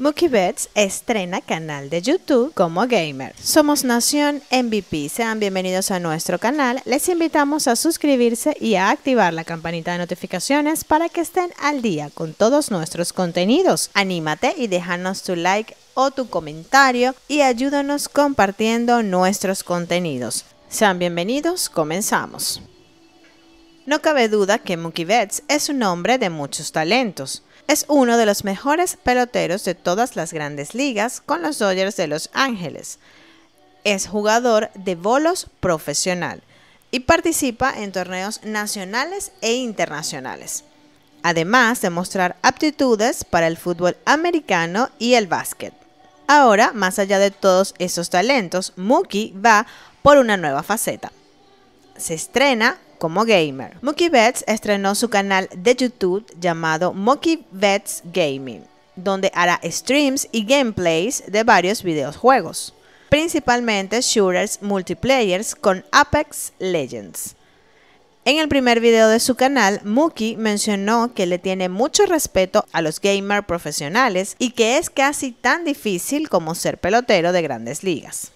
Mukibets estrena canal de YouTube como gamer. Somos Nación MVP. Sean bienvenidos a nuestro canal. Les invitamos a suscribirse y a activar la campanita de notificaciones para que estén al día con todos nuestros contenidos. Anímate y déjanos tu like o tu comentario y ayúdanos compartiendo nuestros contenidos. Sean bienvenidos, comenzamos. No cabe duda que Mookie Betts es un hombre de muchos talentos. Es uno de los mejores peloteros de todas las grandes ligas con los Dodgers de Los Ángeles. Es jugador de bolos profesional y participa en torneos nacionales e internacionales, además de mostrar aptitudes para el fútbol americano y el básquet. Ahora, más allá de todos esos talentos, Mookie va por una nueva faceta. Se estrena como gamer. Mookie estrenó su canal de YouTube llamado Mookie Betts Gaming, donde hará streams y gameplays de varios videojuegos, principalmente shooters multiplayers con Apex Legends. En el primer video de su canal, Mookie mencionó que le tiene mucho respeto a los gamer profesionales y que es casi tan difícil como ser pelotero de grandes ligas.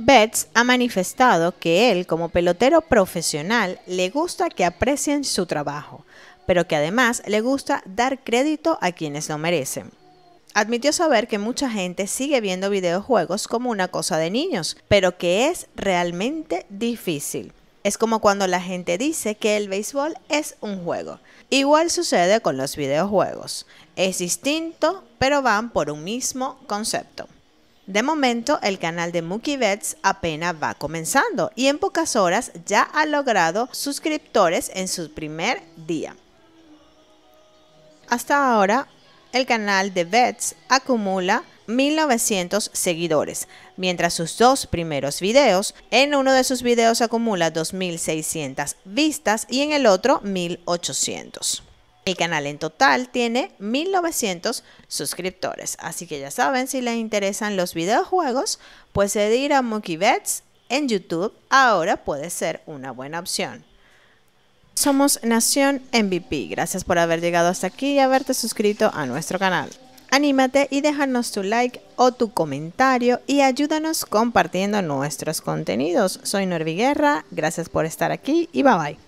Betts ha manifestado que él, como pelotero profesional, le gusta que aprecien su trabajo, pero que además le gusta dar crédito a quienes lo merecen. Admitió saber que mucha gente sigue viendo videojuegos como una cosa de niños, pero que es realmente difícil. Es como cuando la gente dice que el béisbol es un juego. Igual sucede con los videojuegos. Es distinto, pero van por un mismo concepto. De momento, el canal de Mookie apenas va comenzando y en pocas horas ya ha logrado suscriptores en su primer día. Hasta ahora, el canal de Bets acumula 1900 seguidores, mientras sus dos primeros videos, en uno de sus videos acumula 2600 vistas y en el otro 1800. El canal en total tiene 1900 suscriptores, así que ya saben, si les interesan los videojuegos, pues ir a Monkey en YouTube ahora puede ser una buena opción. Somos Nación MVP, gracias por haber llegado hasta aquí y haberte suscrito a nuestro canal. Anímate y déjanos tu like o tu comentario y ayúdanos compartiendo nuestros contenidos. Soy norviguerra Guerra, gracias por estar aquí y bye bye.